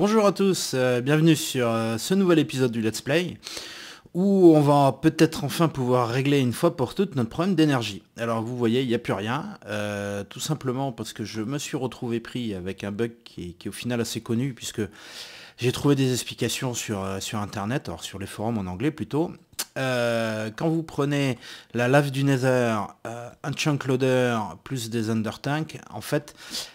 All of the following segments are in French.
Bonjour à tous, euh, bienvenue sur euh, ce nouvel épisode du Let's Play où on va peut-être enfin pouvoir régler une fois pour toutes notre problème d'énergie. Alors vous voyez, il n'y a plus rien, euh, tout simplement parce que je me suis retrouvé pris avec un bug qui est, au final assez connu puisque j'ai trouvé des explications sur, sur internet, alors sur les forums en anglais plutôt, euh, quand vous prenez la lave du Nether, euh, un chunk loader plus des undertanks, en fait,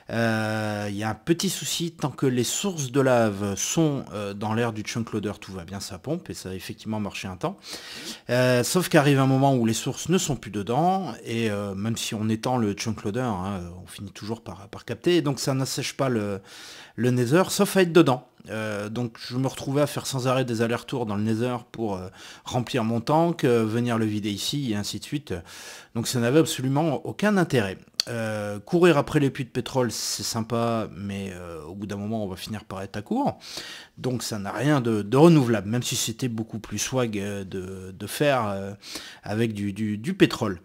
il euh, y a un petit souci tant que les sources de lave sont dans l'air du chunk loader, tout va bien, ça pompe et ça a effectivement marché un temps. sauf qu'arrive un moment où les sources ne sont plus dedans et même si on étend le chunk loader, hein, on finit toujours par, capter et donc ça n'assèche pas le, le Nether, sauf à être dedans. Euh, donc je me retrouvais à faire sans arrêt des allers-retours dans le Nether pour euh, remplir mon tank, euh, venir le vider ici et ainsi de suite. Donc ça n'avait absolument aucun intérêt. courir après les puits de pétrole c'est sympa mais au bout d'un moment on va finir par être à court donc ça n'a rien de, renouvelable même si c'était beaucoup plus swag de, faire avec du, pétrole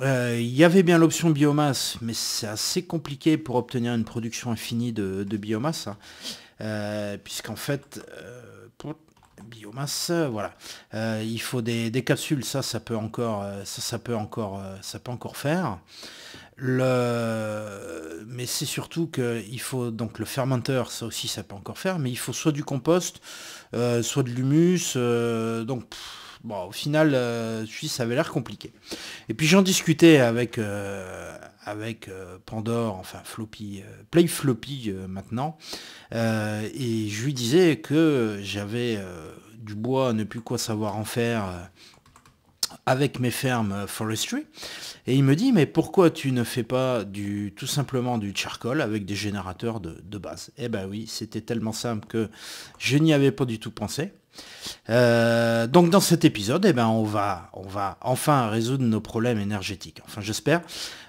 il y avait bien l'option biomasse, mais c'est assez compliqué pour obtenir une production infinie de, biomasse. Hein. Euh, puisqu'en fait, euh, pour biomasse, voilà, euh, il faut des, capsules, ça, ça peut encore, ça, ça peut encore, ça peut encore faire. Le... Mais c'est surtout que il faut donc le fermenteur, ça aussi, ça peut encore faire, mais il faut soit du compost, soit de l'humus, donc. Bon, au final, euh, suis ça avait l'air compliqué. Et puis j'en discutais avec, euh, avec euh, Pandore, enfin Floppy, Play Floppy maintenant, et je lui disais que j'avais du bois, ne plus quoi savoir en faire avec mes fermes forestry. Et il me dit, mais pourquoi tu ne fais pas du, tout simplement du charcoal avec des générateurs de, de base Eh ben oui, c'était tellement simple que je n'y avais pas du tout pensé. Euh, donc dans cet épisode, eh ben, on, va, on va enfin résoudre nos problèmes énergétiques. Enfin j'espère.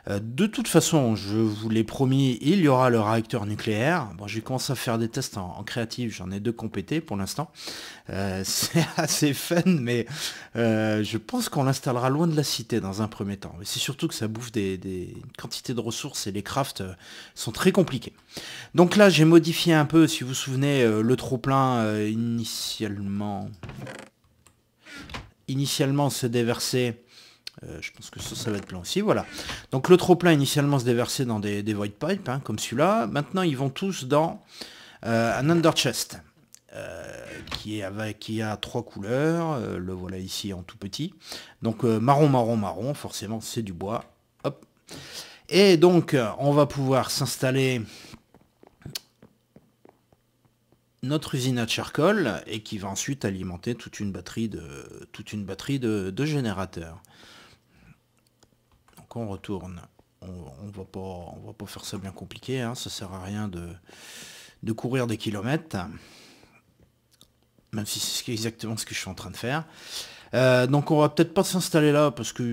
Euh, de toute façon, je vous l'ai promis, il y aura le réacteur nucléaire. Bon, j'ai commencé à faire des tests en, créative. j'en ai deux compétés pour l'instant. Euh, c'est assez fun, mais je pense qu'on l'installera loin de la cité dans un premier temps. Mais c'est surtout que ça bouffe des, des quantités de ressources et les crafts sont très compliqués. Donc là, j'ai modifié un peu, si vous vous souvenez, le trop-plein initialement initialement, se déverser euh, je pense que ça, va être plein aussi, voilà. Donc le trop-plein initialement se déverser dans des, void pipes, hein, comme celui-là. Maintenant, ils vont tous dans euh, un under chest, euh, qui, est avec, qui a trois couleurs. le voilà ici en tout petit. Donc marron, marron, marron, forcément, c'est du bois. Hop. Et donc, on va pouvoir s'installer notre usine à charcoal et qui va ensuite alimenter toute une batterie de, toute une batterie de, générateurs. Donc on retourne. On, on va pas, on va pas faire ça bien compliqué, hein. ça sert à rien de, de courir des kilomètres, même si c'est exactement ce que je suis en train de faire. Euh, donc on va peut-être pas s'installer là parce que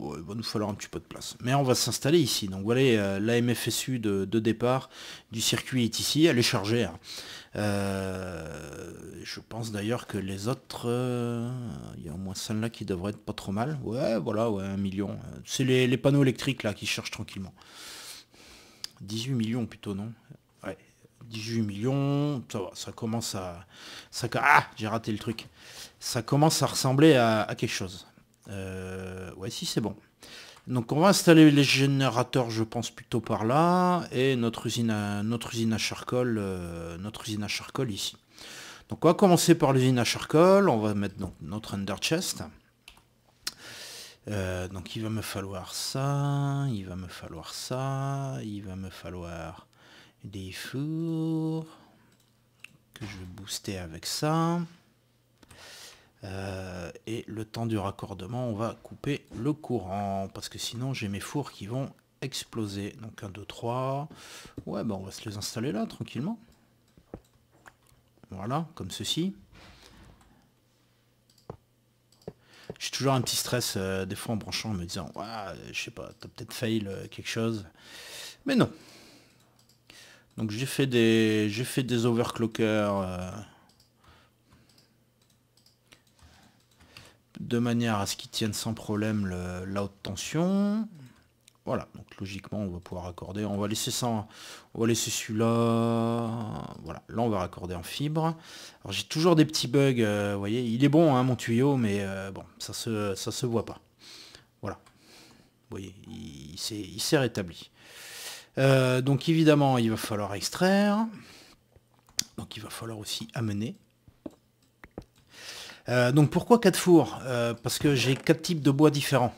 va nous falloir un petit peu de place. Mais on va s'installer ici. Donc voilà l'AMFSU euh, la MFSU de, départ du circuit est ici, elle est chargée. Hein. Euh, je pense d'ailleurs que les autres, euh, il y a au moins celle-là qui devrait être pas trop mal. Ouais, voilà, ouais, un million. C'est les, panneaux électriques là qui cherchent tranquillement. 18 millions plutôt, non Ouais, 18 millions, ça commence à... Ça, ah, j'ai raté le truc. Ça commence à ressembler à, quelque chose. Euh, ouais, si c'est bon. Donc on va installer les générateurs, je pense plutôt par là, et notre usine à, notre usine à charcoal, euh, notre usine à charcoal ici. Donc on va commencer par l'usine à charcoal, on va mettre notre under chest. Euh, donc il va me falloir ça, il va me falloir ça, il va me falloir des fours que je vais booster avec ça. Euh, et le temps du raccordement, on va couper le courant, parce que sinon j'ai mes fours qui vont exploser. Donc 1, 2, 3. Ouais, bah on va se les installer là, tranquillement. Voilà, comme ceci. J'ai toujours un petit stress euh, des fois en branchant en me disant je sais pas, t'as peut-être fail euh, quelque chose. Mais non. Donc j'ai fait des. J'ai fait des overclockers. de manière à ce qu'il tienne sans problème la haute tension. Voilà, donc logiquement on va pouvoir raccorder, on va laisser ça, on va laisser celui-là, voilà, là on va raccorder en fibre. Alors j'ai toujours des petits bugs, euh, vous voyez, il est bon hein, mon tuyau, mais euh, bon, ça se, ça se voit pas. Voilà, vous voyez, il, s'est rétabli. Euh, donc évidemment il va falloir extraire, donc il va falloir aussi amener. Euh, donc pourquoi quatre fours euh, Parce que j'ai quatre types de bois différents.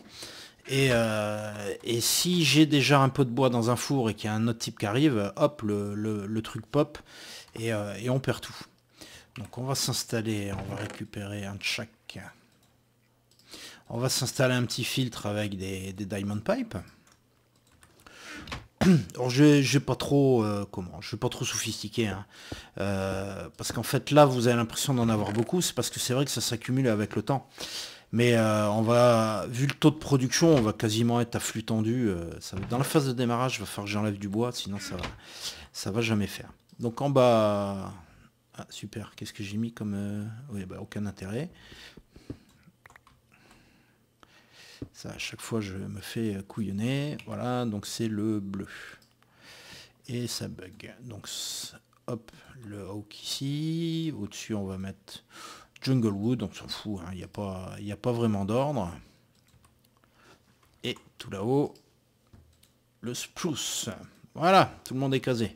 Et, euh, si j'ai déjà un peu de bois dans un four et qu'il y a un autre type qui arrive, hop, le, truc pop et, on perd tout. Donc on va s'installer, on va récupérer un de chaque. On va s'installer un petit filtre avec des, des diamond pipes. Alors, je n'ai pas trop, euh, comment, je suis pas trop sophistiqué, hein. euh, parce qu'en fait là, vous avez l'impression d'en avoir beaucoup, c'est parce que c'est vrai que ça s'accumule avec le temps. Mais euh, on va, vu le taux de production, on va quasiment être à flux tendu. ça dans la phase de démarrage, il va falloir que j'enlève du bois, sinon ça va, ça va jamais faire. Donc en bas, ah, super, qu'est-ce que j'ai mis comme, oui, bah, aucun intérêt. Ça, à chaque fois, je me fais couillonner. Voilà, donc c'est le bleu. Et ça bug. Donc, hop, le hawk ici. Au-dessus, on va mettre jungle wood, On s'en fout, hein. il n'y a, pas, y a pas vraiment d'ordre. Et tout là-haut, le spruce. Voilà, tout le monde est casé.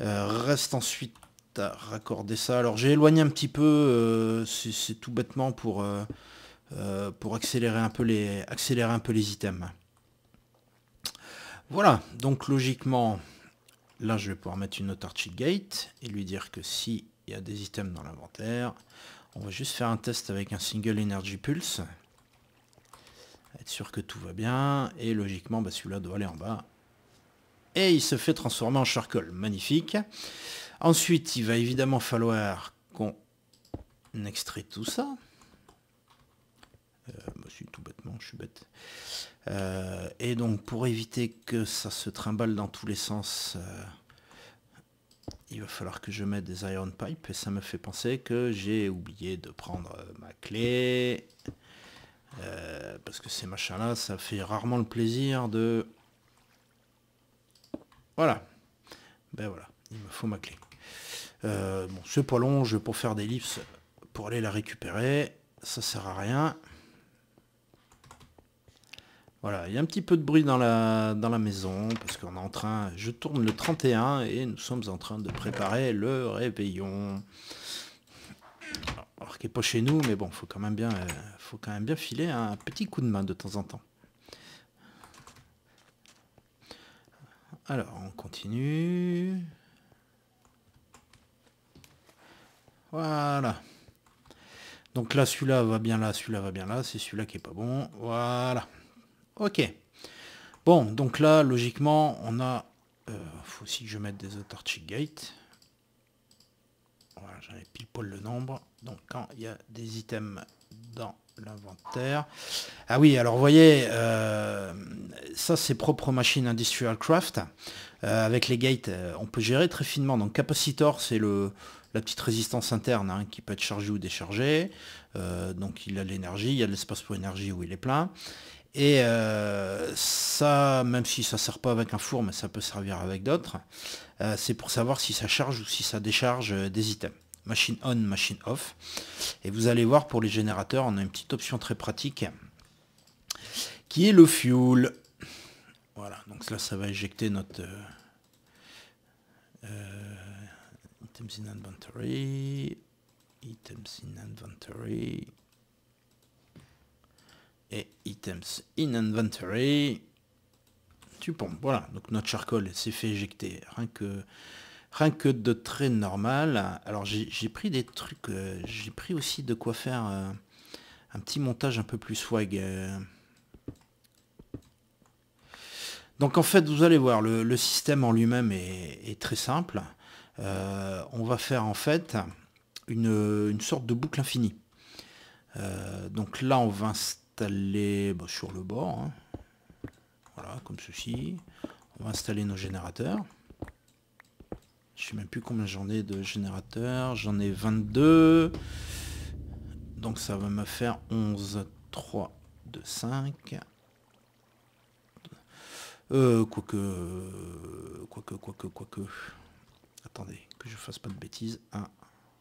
Euh, reste ensuite à raccorder ça. Alors j'ai éloigné un petit peu, euh, c'est tout bêtement pour, euh, euh, pour accélérer un, peu les, accélérer un peu les items. Voilà, donc logiquement, là je vais pouvoir mettre une cheat gate et lui dire que si il y a des items dans l'inventaire, on va juste faire un test avec un single energy pulse. Être sûr que tout va bien. Et logiquement, bah, celui-là doit aller en bas. Et il se fait transformer en charcoal. Magnifique. Ensuite, il va évidemment falloir qu'on extrait tout ça tout bêtement, je suis bête. Euh, et donc pour éviter que ça se trimballe dans tous les sens, euh, il va falloir que je mette des iron pipes. et ça me fait penser que j'ai oublié de prendre euh, ma clé. parce que ces machins-là, ça fait rarement le plaisir de... Voilà. Ben voilà, il me faut ma clé. bon, ce je vais pour faire des lips pour aller la récupérer. Ça sert à rien. Voilà, il y a un petit peu de bruit dans la, dans la maison, parce qu'on est en train, je tourne le 31 et nous sommes en train de préparer le réveillon. Alors, qui qu'il n'est pas chez nous, mais bon, faut quand même bien, euh, faut quand même bien filer un petit coup de main de temps en temps. Alors, on continue. Voilà. Donc là, celui-là va bien là, celui-là va bien là, c'est celui-là qui est pas bon. Voilà. Ok. Bon, donc là, logiquement, on a... il euh, faut aussi que je mette des autarchic gates. Voilà, j'en ai pile poil le nombre. Donc quand il y a des items dans l'inventaire. Ah oui, alors vous voyez, euh, ça c'est propre machine Industrial Craft. Euh, avec les gates, on peut gérer très finement. Donc capacitor, c'est le la petite résistance interne hein, qui peut être chargée ou déchargée. donc il a l'énergie, il y a de l'espace pour énergie où il est plein. Et euh, ça, même si ça ne sert pas avec un four, mais ça peut servir avec d'autres, euh, c'est pour savoir si ça charge ou si ça décharge euh, des items. Machine on, machine off. Et vous allez voir, pour les générateurs, on a une petite option très pratique, qui est le fuel. Voilà, donc là, ça va éjecter notre... items in inventory. Items in inventory et items in inventory. Tu pont. Voilà. Donc notre charcoal s'est fait éjecter. Rien que, rien que de très normal. Alors j'ai pris des trucs. Euh, j'ai pris aussi de quoi faire euh, un petit montage un peu plus swag. Euh. Donc en fait, vous allez voir, le, système en lui-même est, très simple. on va faire en fait une, une sorte de boucle infinie. donc là, on va installer les bah, sur le bord. Hein. Voilà, comme ceci. On va installer nos générateurs. Je sais même plus combien j'en ai de générateurs. J'en ai 22. Donc ça va me faire 11, 3, 2, 5. Euh, quoi quoique, quoique, quoique. Attendez, que je fasse pas de bêtises. 1,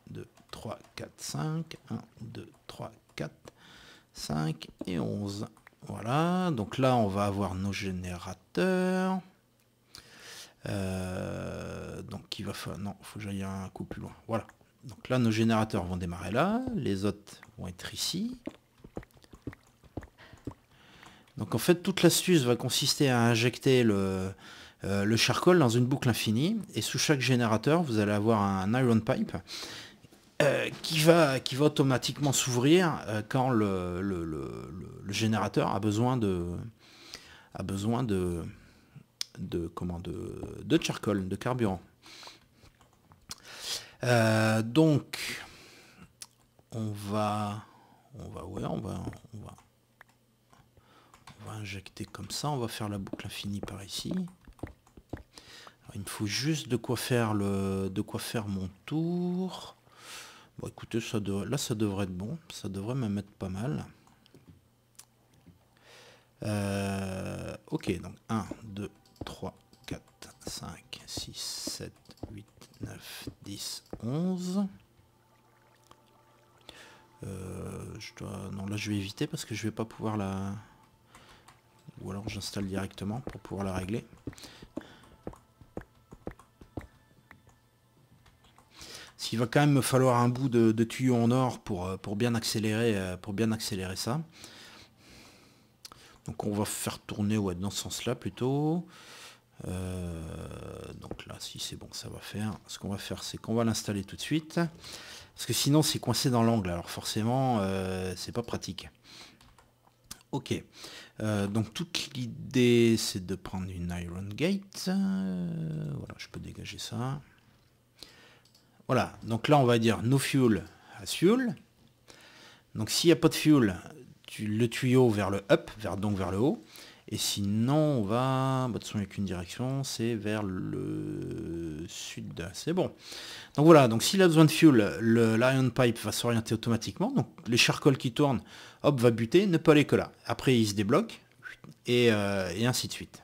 2, 3, 4, 5. 1, 2, 3, 4. 5 et 11. Voilà, donc là on va avoir nos générateurs. Euh, donc il va falloir... Non, il faut que j'aille un coup plus loin. Voilà. Donc là nos générateurs vont démarrer là, les autres vont être ici. Donc en fait toute l'astuce va consister à injecter le, euh, le charcoal dans une boucle infinie et sous chaque générateur vous allez avoir un iron pipe euh, qui, va, qui va automatiquement s'ouvrir euh, quand le, générateur a besoin de a besoin de de comment de, de charcoal, de carburant. Euh, donc on va on va ouais on va on va injecter comme ça, on va faire la boucle infinie par ici. il me faut juste de quoi faire le de quoi faire mon tour. Bon, écoutez, ça là, ça devrait être bon. Ça devrait me mettre pas mal. Euh, ok, donc 1, 2, 3, 4, 5, 6, 7, 8, 9, 10, 11. je dois... Non, là, je vais éviter parce que je vais pas pouvoir la... Ou alors j'installe directement pour pouvoir la régler. S'il va quand même me falloir un bout de, tuyau en or pour, euh, pour, bien accélérer, euh, pour bien accélérer ça. Donc on va faire tourner ouais, dans ce sens-là plutôt. Euh, donc là, si c'est bon, ça va faire. Ce qu'on va faire, c'est qu'on va l'installer tout de suite. Parce que sinon, c'est coincé dans l'angle. Alors forcément, c'est pas pratique. Ok. donc toute l'idée, c'est de prendre une iron gate. voilà, je peux dégager ça. Voilà, donc là on va dire no fuel as fuel. Donc s'il n'y a pas de fuel, le tuyau vers le up, vers, donc vers le haut. Et sinon on va, bah, de toute façon il a qu'une direction, c'est vers le sud. C'est bon. Donc voilà, donc s'il a besoin de fuel, le Lion Pipe va s'orienter automatiquement. Donc les charcoles qui tournent, hop, va buter, ne peut aller que là. Après il se débloque, et euh, ainsi de suite.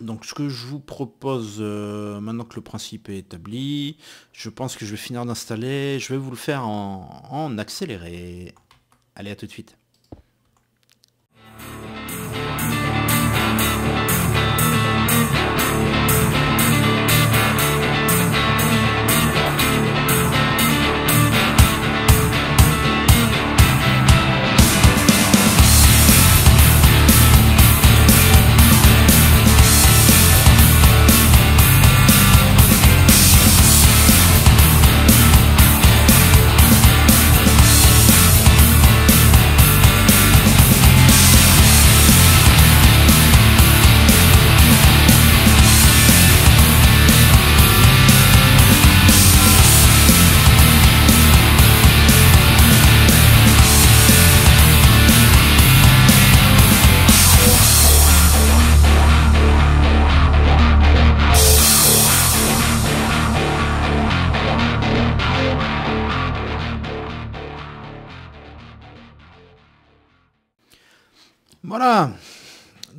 Donc ce que je vous propose, euh, maintenant que le principe est établi, je pense que je vais finir d'installer, je vais vous le faire en, en accéléré. Allez, à tout de suite.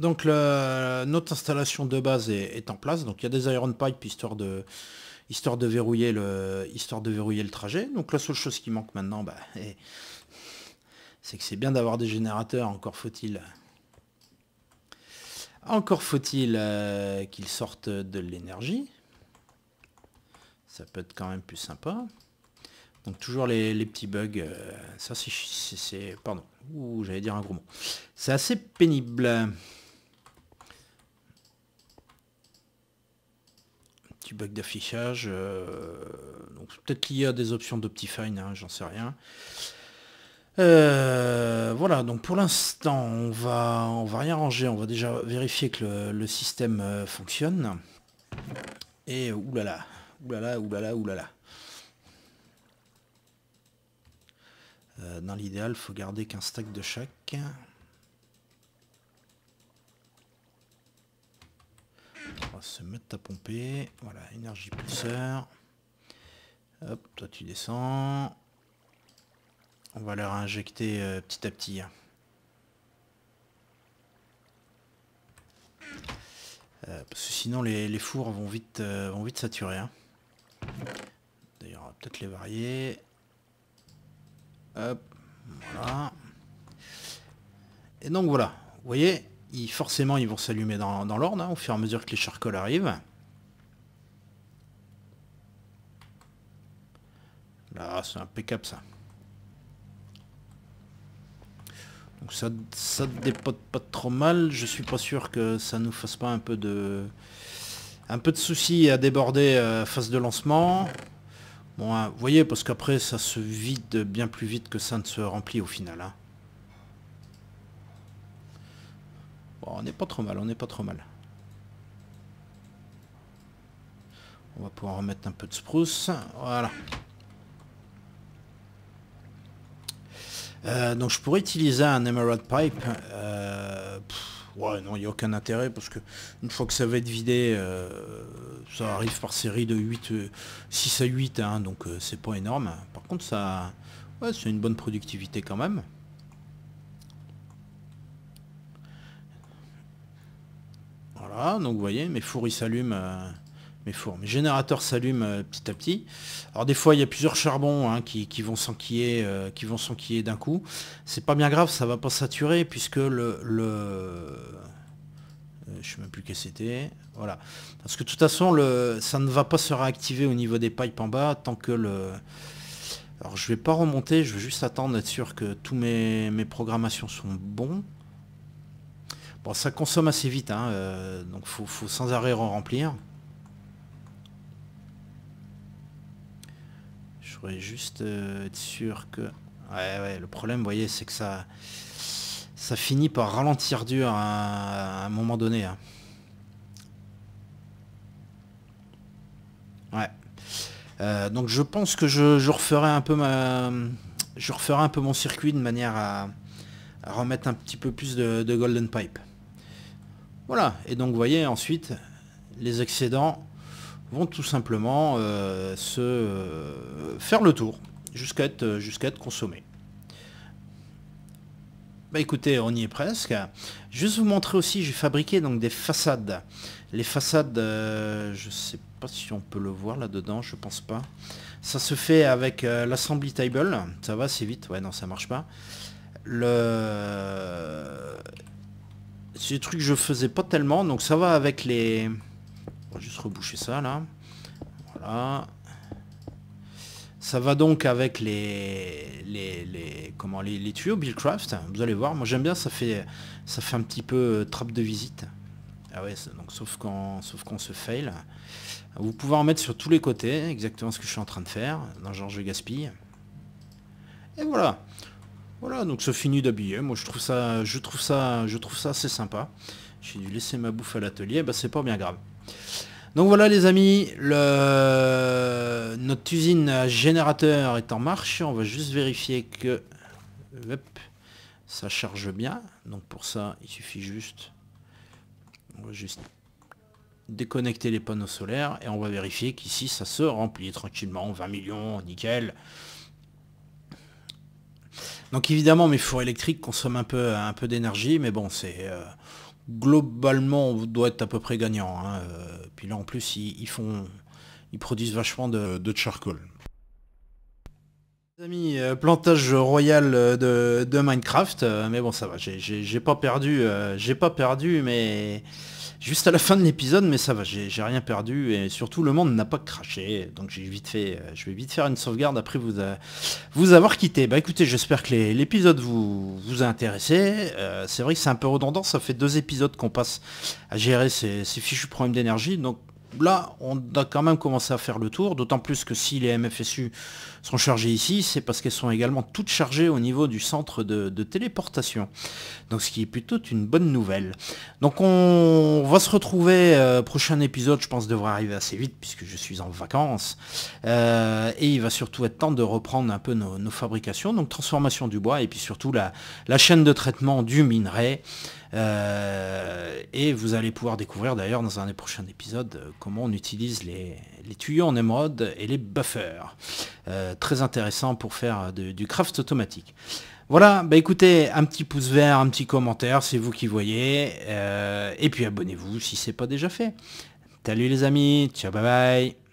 donc notre installation de base est, en place. Donc il y a des iron pipes histoire de, histoire de, verrouiller, le, histoire de verrouiller le trajet. Donc la seule chose qui manque maintenant, bah, eh, c'est que c'est bien d'avoir des générateurs, encore faut-il. Encore faut-il euh, qu'ils sortent de l'énergie. Ça peut être quand même plus sympa. Donc toujours les, petits bugs. Euh, ça c'est... Pardon. Ouh, j'allais dire un gros mot. C'est assez pénible. bac bug d'affichage. Euh, donc peut-être qu'il y a des options d'Optifine, hein, j'en sais rien. Euh, voilà, donc pour l'instant, on va, on va rien ranger. On va déjà vérifier que le, système euh, fonctionne. Et oulala, oulala, oulala, oulala. dans l'idéal, faut garder qu'un stack de chaque. On va se mettre à pomper. Voilà, énergie pousseur. Hop, toi tu descends. On va leur injecter euh, petit à petit. Hein. Euh, parce que sinon les, fours vont vite, euh, vont vite saturer. Hein. D'ailleurs on va peut-être les varier. Hop, voilà. Et donc voilà, vous voyez, forcément, ils vont s'allumer dans, l'ordre hein, au fur et à mesure que les charcoles arrivent. Là, c'est impeccable ça. Donc ça, ça dépote pas trop mal. Je suis pas sûr que ça nous fasse pas un peu de... Un peu de soucis à déborder euh, face de lancement. Bon, hein, vous voyez, parce qu'après, ça se vide bien plus vite que ça ne se remplit au final. Hein. on n'est pas trop mal, on n'est pas trop mal. On va pouvoir remettre un peu de spruce. Voilà. Euh, donc je pourrais utiliser un Emerald Pipe. Euh, ouais, non, il n'y a aucun intérêt parce que une fois que ça va être vidé, euh, ça arrive par série de 8, 6 à 8, hein, donc c'est pas énorme. Par contre, ça, c'est une bonne productivité quand même. donc vous voyez, mes fours ils s'allument. Euh, mes fours, mes générateurs s'allument euh, petit à petit. Alors des fois il y a plusieurs charbons hein, qui, vont s'enquiller, euh, qui vont d'un coup. C'est pas bien grave, ça va pas saturer puisque le, le je sais même plus qu'est-ce c'était. Voilà. Parce que de toute façon, le, ça ne va pas se réactiver au niveau des pipes en bas tant que le... Alors je vais pas remonter, je vais juste attendre d'être sûr que tous mes, mes programmations sont bons. Bon, ça consomme assez vite, hein, euh, donc faut, faut sans arrêt en remplir. Je voudrais juste euh, être sûr que... Ouais, ouais, le problème, vous voyez, c'est que ça... Ça finit par ralentir dur à, un moment donné. Hein. Ouais. Euh, donc je pense que je, referai un peu ma... Je referai un peu mon circuit de manière à, remettre un petit peu plus de golden pipe. Voilà, et donc vous voyez ensuite, les excédents vont tout simplement euh, se euh, faire le tour euh, jusqu'à être, consommés. Bah écoutez, on y est presque. Juste vous montrer aussi, j'ai fabriqué donc des façades. Les façades, je sais pas si on peut le voir là-dedans, je pense pas. Ça se fait avec l'assembly table. Ça va, c'est vite. Ouais, non, ça marche pas. Le c'est des trucs que je faisais pas tellement, donc ça va avec les... On va juste reboucher ça, là. Voilà. Ça va donc avec les, les, les comment, les, les tuyaux Billcraft, Vous allez voir, moi j'aime bien, ça fait, ça fait un petit peu euh, trappe de visite. Ah ouais, donc sauf qu'on se fail. Vous pouvez en mettre sur tous les côtés, exactement ce que je suis en train de faire. Dans genre je gaspille. Et voilà. Voilà, donc ça finit d'habiller. Moi, je trouve ça, je trouve ça, je trouve ça assez sympa. J'ai dû laisser ma bouffe à l'atelier, bah c'est pas bien grave. Donc voilà les amis, le... notre usine générateur est en marche. On va juste vérifier que ça charge bien. Donc pour ça, il suffit juste, on juste déconnecter les panneaux solaires et on va vérifier qu'ici ça se remplit tranquillement. 20 millions, nickel. Donc évidemment, mes fours électriques consomment un peu, un peu d'énergie, mais bon, c'est... Euh, globalement, on doit être à peu près gagnant. Hein. Euh, puis là, en plus, ils, font... Ils produisent vachement de, de charcoal. amis, euh, plantage royal de, de Minecraft, mais bon ça va, j'ai pas perdu, j'ai pas perdu, mais juste à la fin de l'épisode, mais ça va, j'ai rien perdu et surtout le monde n'a pas craché, donc j'ai vite fait, euh, je vais vite faire une sauvegarde après vous, euh, vous avoir quitté. Bah écoutez, j'espère que l'épisode vous, a intéressé. Euh, c'est vrai que c'est un peu redondant, ça fait deux épisodes qu'on passe à gérer ces, ces fichus problèmes d'énergie, donc là on a quand même commencé à faire le tour, d'autant plus que si les MFSU sont chargées ici, c'est parce qu'elles sont également toutes chargées au niveau du centre de, téléportation. Donc ce qui est plutôt une bonne nouvelle. Donc on va se retrouver, euh, prochain épisode je pense devrait arriver assez vite puisque je suis en vacances. Euh, et il va surtout être temps de reprendre un peu nos, fabrications, donc transformation du bois et puis surtout la, chaîne de traitement du minerai. Euh, et vous allez pouvoir découvrir d'ailleurs dans un des prochains épisodes comment on utilise les, les tuyaux en émeraude et les buffers. Euh, très intéressant pour faire du craft automatique. Voilà, bah écoutez, un petit pouce vert, un petit commentaire, c'est vous qui voyez. Euh, et puis abonnez-vous si ce n'est pas déjà fait. Salut les amis, ciao bye bye